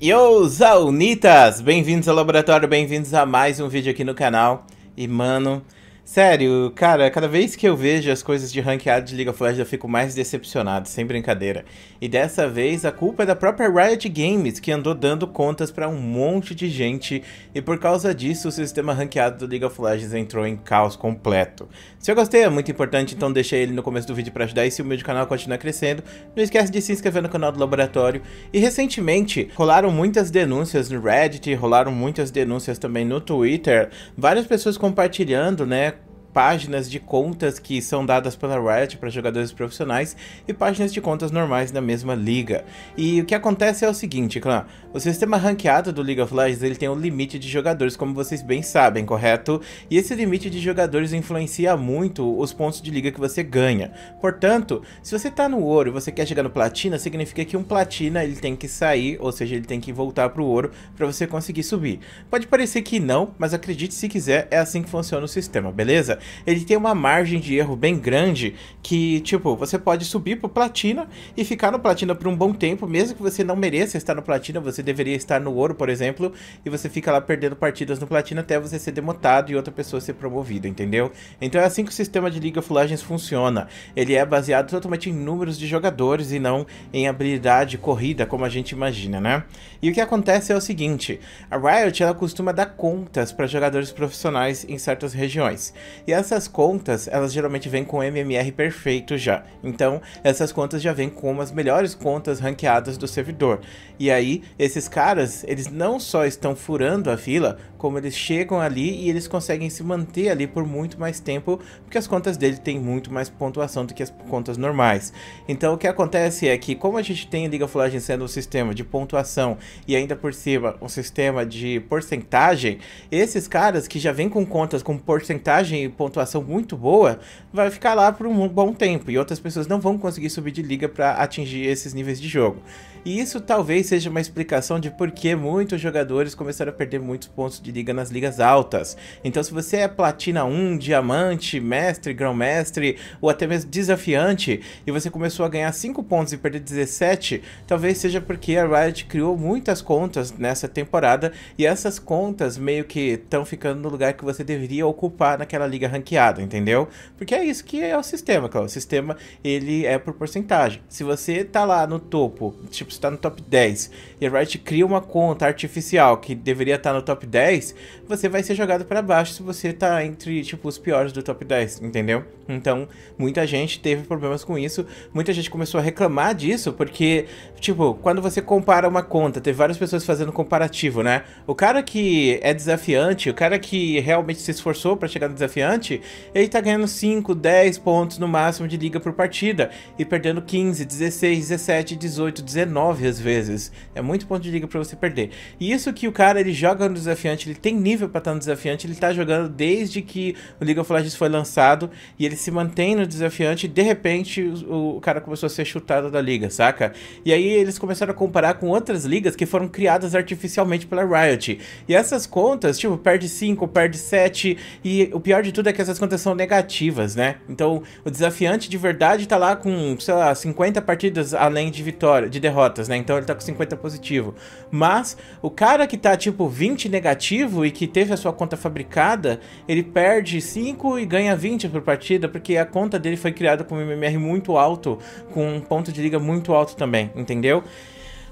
Yo, Zaunitas! Bem-vindos ao laboratório, bem-vindos a mais um vídeo aqui no canal. E, mano, Sério, cara, cada vez que eu vejo as coisas de ranqueado de League of Legends, eu fico mais decepcionado, sem brincadeira. E dessa vez a culpa é da própria Riot Games, que andou dando contas para um monte de gente, e por causa disso o sistema ranqueado do League of Legends entrou em caos completo. Se eu gostei, é muito importante, então deixei ele no começo do vídeo para ajudar e se o meu canal continuar crescendo, não esquece de se inscrever no canal do Laboratório. E recentemente rolaram muitas denúncias no Reddit, rolaram muitas denúncias também no Twitter, várias pessoas compartilhando, né? páginas de contas que são dadas pela Riot para jogadores profissionais e páginas de contas normais da mesma liga. E o que acontece é o seguinte, clã, o sistema ranqueado do League of Legends ele tem um limite de jogadores, como vocês bem sabem, correto? E esse limite de jogadores influencia muito os pontos de liga que você ganha. Portanto, se você está no ouro e você quer chegar no platina, significa que um platina ele tem que sair, ou seja, ele tem que voltar para o ouro para você conseguir subir. Pode parecer que não, mas acredite se quiser, é assim que funciona o sistema, beleza? ele tem uma margem de erro bem grande que, tipo, você pode subir pro platina e ficar no platina por um bom tempo, mesmo que você não mereça estar no platina, você deveria estar no ouro, por exemplo, e você fica lá perdendo partidas no platina até você ser demotado e outra pessoa ser promovida, entendeu? Então é assim que o sistema de League of Legends funciona. Ele é baseado totalmente em números de jogadores e não em habilidade corrida, como a gente imagina, né? E o que acontece é o seguinte, a Riot ela costuma dar contas para jogadores profissionais em certas regiões. E essas contas, elas geralmente vêm com MMR perfeito já. Então, essas contas já vêm com as melhores contas ranqueadas do servidor. E aí, esses caras, eles não só estão furando a fila, como eles chegam ali e eles conseguem se manter ali por muito mais tempo, porque as contas dele têm muito mais pontuação do que as contas normais. Então o que acontece é que, como a gente tem a League of Legends sendo um sistema de pontuação e ainda por cima um sistema de porcentagem, esses caras que já vêm com contas com porcentagem e pontuação muito boa, vai ficar lá por um bom tempo e outras pessoas não vão conseguir subir de liga para atingir esses níveis de jogo. E isso talvez seja uma explicação de por que muitos jogadores começaram a perder muitos pontos de de liga nas ligas altas. Então, se você é platina 1, diamante, mestre, grão-mestre ou até mesmo desafiante e você começou a ganhar 5 pontos e perder 17, talvez seja porque a Riot criou muitas contas nessa temporada e essas contas meio que estão ficando no lugar que você deveria ocupar naquela liga ranqueada, entendeu? Porque é isso que é o sistema, cara. O sistema ele é por porcentagem. Se você tá lá no topo, tipo, você tá no top 10 e a Riot cria uma conta artificial que deveria estar tá no top 10, você vai ser jogado para baixo se você tá entre, tipo, os piores do top 10, entendeu? Então, muita gente teve problemas com isso, muita gente começou a reclamar disso, porque, tipo, quando você compara uma conta, teve várias pessoas fazendo comparativo, né? O cara que é desafiante, o cara que realmente se esforçou para chegar no desafiante, ele tá ganhando 5, 10 pontos no máximo de liga por partida, e perdendo 15, 16, 17, 18, 19 às vezes. É muito ponto de liga para você perder. E isso que o cara, ele joga no desafiante ele tem nível para estar no desafiante, ele tá jogando desde que o League of Legends foi lançado e ele se mantém no desafiante e de repente o, o cara começou a ser chutado da liga, saca? E aí eles começaram a comparar com outras ligas que foram criadas artificialmente pela Riot. E essas contas, tipo, perde 5, perde 7 e o pior de tudo é que essas contas são negativas, né? Então, o desafiante de verdade tá lá com, sei lá, 50 partidas além de vitória, de derrotas, né? Então ele tá com 50 positivo. Mas o cara que tá tipo 20 negativo competitivo e que teve a sua conta fabricada, ele perde 5 e ganha 20 por partida, porque a conta dele foi criada com um MMR muito alto, com um ponto de liga muito alto também, entendeu?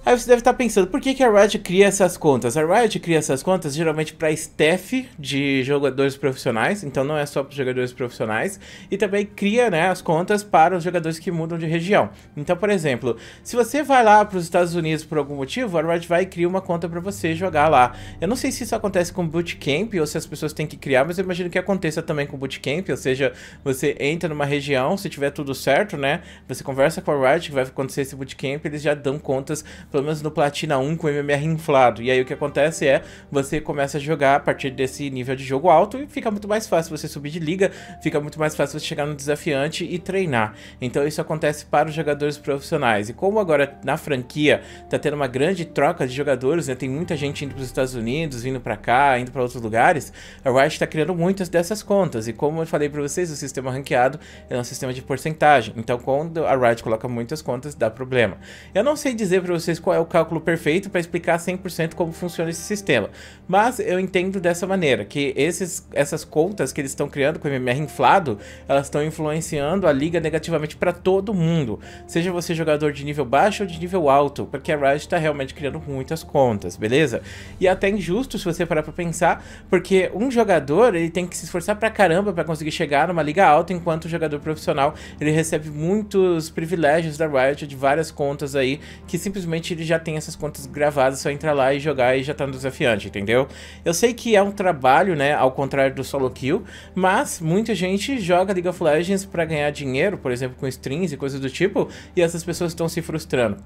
Aí você deve estar tá pensando, por que, que a Riot cria essas contas? A Riot cria essas contas geralmente para staff de jogadores profissionais, então não é só para jogadores profissionais, e também cria né, as contas para os jogadores que mudam de região. Então, por exemplo, se você vai lá para os Estados Unidos por algum motivo, a Riot vai criar uma conta para você jogar lá. Eu não sei se isso acontece com Bootcamp ou se as pessoas têm que criar, mas eu imagino que aconteça também com Bootcamp, ou seja, você entra numa região, se tiver tudo certo, né, você conversa com a Riot, que vai acontecer esse Bootcamp, eles já dão contas pelo menos no Platina 1, com o MMR inflado. E aí o que acontece é, você começa a jogar a partir desse nível de jogo alto e fica muito mais fácil você subir de liga, fica muito mais fácil você chegar no desafiante e treinar. Então isso acontece para os jogadores profissionais. E como agora na franquia tá tendo uma grande troca de jogadores, né? Tem muita gente indo para os Estados Unidos, vindo para cá, indo para outros lugares, a Riot está criando muitas dessas contas. E como eu falei para vocês, o sistema ranqueado é um sistema de porcentagem. Então quando a Riot coloca muitas contas, dá problema. Eu não sei dizer para vocês qual é o cálculo perfeito para explicar 100% como funciona esse sistema. Mas eu entendo dessa maneira, que esses, essas contas que eles estão criando com o MMR inflado, elas estão influenciando a liga negativamente para todo mundo, seja você jogador de nível baixo ou de nível alto, porque a Riot está realmente criando muitas contas, beleza? E é até injusto se você parar para pensar, porque um jogador ele tem que se esforçar para caramba para conseguir chegar numa liga alta, enquanto o jogador profissional ele recebe muitos privilégios da Riot de várias contas aí que simplesmente ele já tem essas contas gravadas, é só entrar lá e jogar e já tá no desafiante, entendeu? Eu sei que é um trabalho, né, ao contrário do solo kill, mas muita gente joga League of Legends para ganhar dinheiro, por exemplo, com strings e coisas do tipo, e essas pessoas estão se frustrando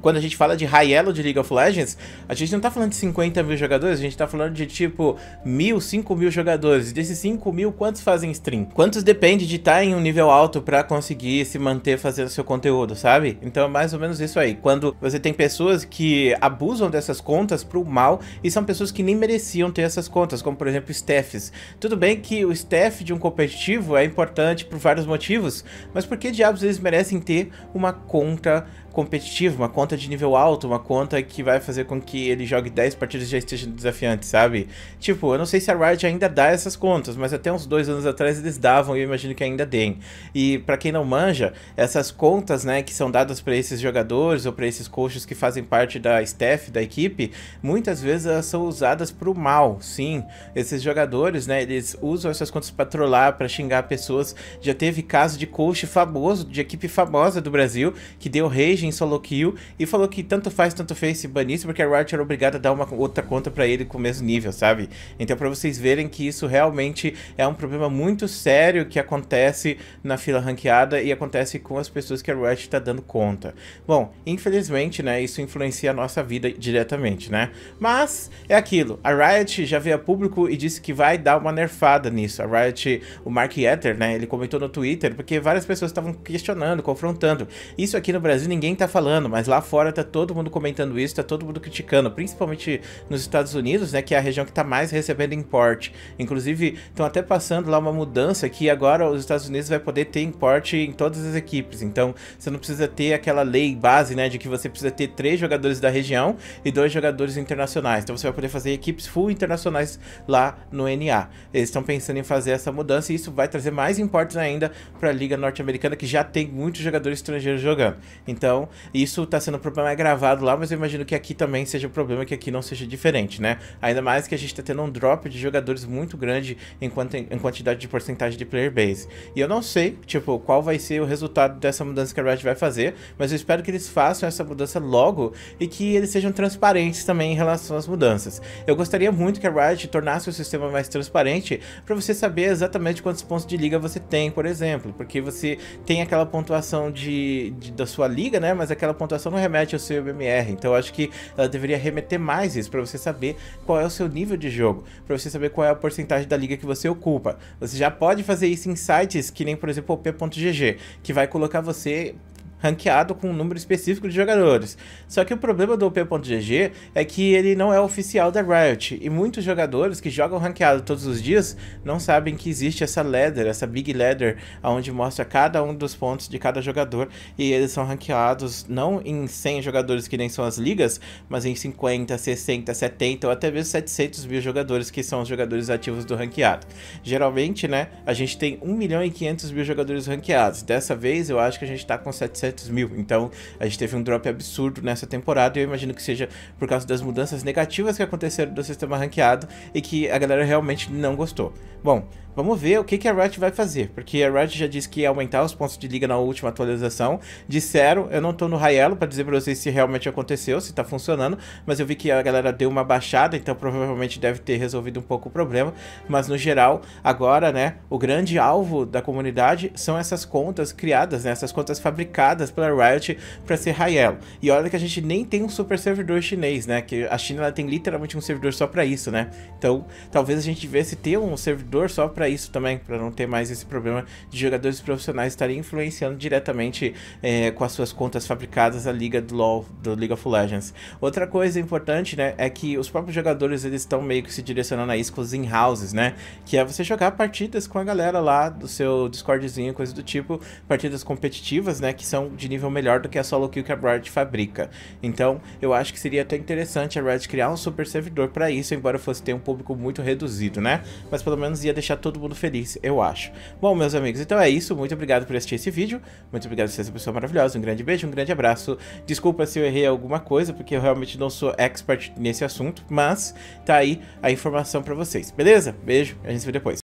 quando a gente fala de high elo de League of Legends, a gente não tá falando de 50 mil jogadores, a gente tá falando de tipo mil, cinco mil jogadores. Desses cinco mil, quantos fazem stream? Quantos depende de estar tá em um nível alto para conseguir se manter fazendo seu conteúdo, sabe? Então é mais ou menos isso aí. Quando você tem pessoas que abusam dessas contas pro mal e são pessoas que nem mereciam ter essas contas, como por exemplo staffs. Tudo bem que o staff de um competitivo é importante por vários motivos, mas por que diabos eles merecem ter uma conta competitiva, uma conta conta de nível alto, uma conta que vai fazer com que ele jogue 10 partidas e já esteja desafiante, sabe? Tipo, eu não sei se a Riot ainda dá essas contas, mas até uns dois anos atrás eles davam e eu imagino que ainda deem. E para quem não manja, essas contas, né, que são dadas para esses jogadores ou para esses coaches que fazem parte da staff, da equipe, muitas vezes elas são usadas pro mal, sim. Esses jogadores, né, eles usam essas contas pra trollar, pra xingar pessoas. Já teve caso de coach famoso, de equipe famosa do Brasil, que deu rage em solo kill e falou que tanto faz, tanto fez se banisse, porque a Riot era obrigada a dar uma outra conta para ele com o mesmo nível, sabe? Então, para vocês verem que isso realmente é um problema muito sério que acontece na fila ranqueada e acontece com as pessoas que a Riot está dando conta. Bom, infelizmente, né, isso influencia a nossa vida diretamente, né? Mas é aquilo, a Riot já veio a público e disse que vai dar uma nerfada nisso. A Riot, o Mark Ether, né, ele comentou no Twitter, porque várias pessoas estavam questionando, confrontando. Isso aqui no Brasil ninguém tá falando, mas lá fora tá todo mundo comentando isso, tá todo mundo criticando, principalmente nos Estados Unidos, né, que é a região que tá mais recebendo importe. Inclusive, estão até passando lá uma mudança que agora os Estados Unidos vai poder ter importe em todas as equipes. Então, você não precisa ter aquela lei base, né, de que você precisa ter três jogadores da região e dois jogadores internacionais. Então, você vai poder fazer equipes full internacionais lá no NA. Eles estão pensando em fazer essa mudança e isso vai trazer mais importes ainda para a Liga Norte-Americana, que já tem muitos jogadores estrangeiros jogando. Então, isso está sendo o problema é gravado lá, mas eu imagino que aqui também seja o um problema que aqui não seja diferente, né? Ainda mais que a gente tá tendo um drop de jogadores muito grande em, quanto, em quantidade de porcentagem de player base. E eu não sei, tipo, qual vai ser o resultado dessa mudança que a Riot vai fazer, mas eu espero que eles façam essa mudança logo e que eles sejam transparentes também em relação às mudanças. Eu gostaria muito que a Riot tornasse o sistema mais transparente para você saber exatamente quantos pontos de liga você tem, por exemplo, porque você tem aquela pontuação de, de da sua liga, né? Mas aquela pontuação não é remete ao seu MMR. Então eu acho que ela deveria remeter mais isso para você saber qual é o seu nível de jogo, para você saber qual é a porcentagem da liga que você ocupa. Você já pode fazer isso em sites que nem, por exemplo, o p.gg, que vai colocar você ranqueado com um número específico de jogadores. Só que o problema do OP.GG é que ele não é oficial da Riot, e muitos jogadores que jogam ranqueado todos os dias não sabem que existe essa ladder, essa big ladder, onde mostra cada um dos pontos de cada jogador, e eles são ranqueados não em 100 jogadores que nem são as ligas, mas em 50, 60, 70 ou até mesmo 700 mil jogadores que são os jogadores ativos do ranqueado. Geralmente, né, a gente tem 1 milhão e 500 mil jogadores ranqueados. Dessa vez, eu acho que a gente tá com 700 300 mil. Então a gente teve um drop absurdo nessa temporada e eu imagino que seja por causa das mudanças negativas que aconteceram do sistema ranqueado e que a galera realmente não gostou. Bom, Vamos ver o que, que a Riot vai fazer, porque a Riot já disse que ia aumentar os pontos de liga na última atualização. Disseram, eu não tô no Raelo para dizer para vocês se realmente aconteceu, se tá funcionando, mas eu vi que a galera deu uma baixada, então provavelmente deve ter resolvido um pouco o problema. Mas no geral, agora, né, o grande alvo da comunidade são essas contas criadas, né, essas contas fabricadas criadas pela Riot para ser Rael. E olha que a gente nem tem um super servidor chinês, né? Que a China tem literalmente um servidor só para isso, né? Então, talvez a gente devesse ter um servidor só para isso também, para não ter mais esse problema de jogadores profissionais estarem influenciando diretamente é, com as suas contas fabricadas a liga do LoL, do League of Legends. Outra coisa importante, né, é que os próprios jogadores eles estão meio que se direcionando a isso com os in-houses, né? Que é você jogar partidas com a galera lá do seu Discordzinho, coisa do tipo, partidas competitivas, né, que são são de nível melhor do que a solo kill que a Riot fabrica. Então, eu acho que seria até interessante a Riot criar um super servidor para isso, embora fosse ter um público muito reduzido, né? Mas pelo menos ia deixar todo mundo feliz, eu acho. Bom, meus amigos, então é isso. Muito obrigado por assistir esse vídeo. Muito obrigado por ser essa pessoa maravilhosa. Um grande beijo, um grande abraço. Desculpa se eu errei alguma coisa, porque eu realmente não sou expert nesse assunto, mas tá aí a informação para vocês, beleza? Beijo, a gente se vê depois.